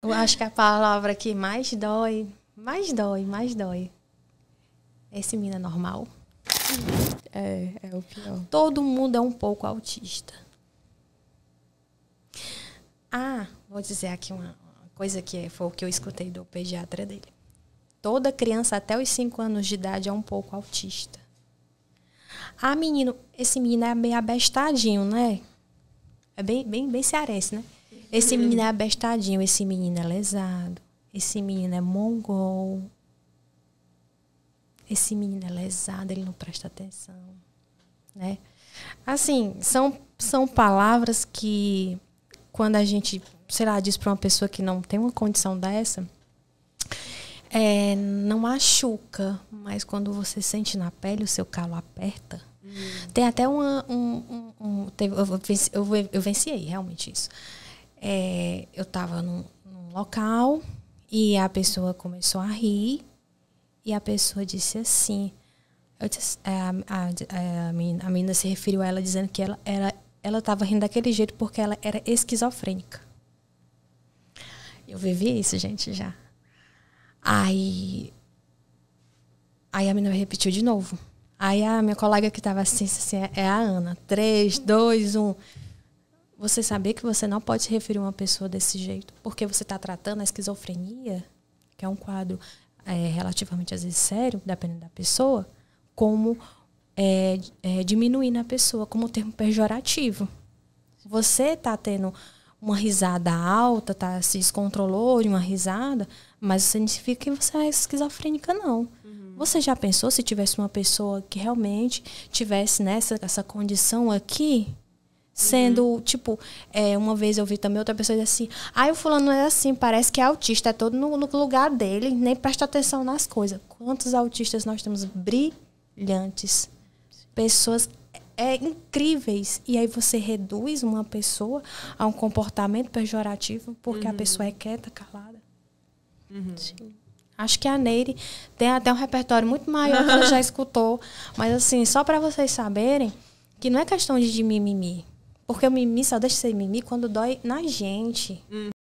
Eu acho que a palavra que mais dói, mais dói, mais dói é esse mina normal. É, é o pior. Todo mundo é um pouco autista. Ah, vou dizer aqui uma coisa que foi o que eu escutei do pediatra dele. Toda criança até os 5 anos de idade é um pouco autista. Ah, menino, esse menino é meio abestadinho, né? É bem, bem, bem cearense, né? Esse menino é abestadinho, esse menino é lesado, esse menino é mongol. Esse menino é lesado, ele não presta atenção, né? Assim, são são palavras que quando a gente, sei lá, diz para uma pessoa que não tem uma condição dessa, é, não machuca, mas quando você sente na pele, o seu calo aperta. Hum. Tem até uma. Um, um, um, eu, venci, eu, eu venciei realmente isso é, eu estava num, num local e a pessoa começou a rir e a pessoa disse assim. Disse, é, a, a, é, a, menina, a menina se referiu a ela dizendo que ela ela estava rindo daquele jeito porque ela era esquizofrênica. Eu vivi isso, gente, já. Aí aí a menina repetiu de novo. Aí a minha colega que estava assim, assim, é, é a Ana. Três, dois, um você saber que você não pode se referir a uma pessoa desse jeito, porque você está tratando a esquizofrenia, que é um quadro é, relativamente às vezes sério, dependendo da pessoa, como é, é, diminuir na pessoa, como um termo pejorativo. Você está tendo uma risada alta, tá, se descontrolou de uma risada, mas isso significa que você é esquizofrênica, não. Uhum. Você já pensou se tivesse uma pessoa que realmente tivesse nessa né, essa condição aqui, Sendo, uhum. tipo, é, uma vez eu vi também outra pessoa dizer assim, ah, o fulano é assim, parece que é autista, é todo no, no lugar dele, nem presta atenção nas coisas. Quantos autistas nós temos brilhantes? Pessoas é, é incríveis. E aí você reduz uma pessoa a um comportamento pejorativo porque uhum. a pessoa é quieta, calada. Uhum. Sim. Acho que a Neire tem até um repertório muito maior que ela já escutou. Mas assim, só para vocês saberem que não é questão de mimimi. Porque o mimimi só deixa de ser mimimi quando dói na gente. Uhum.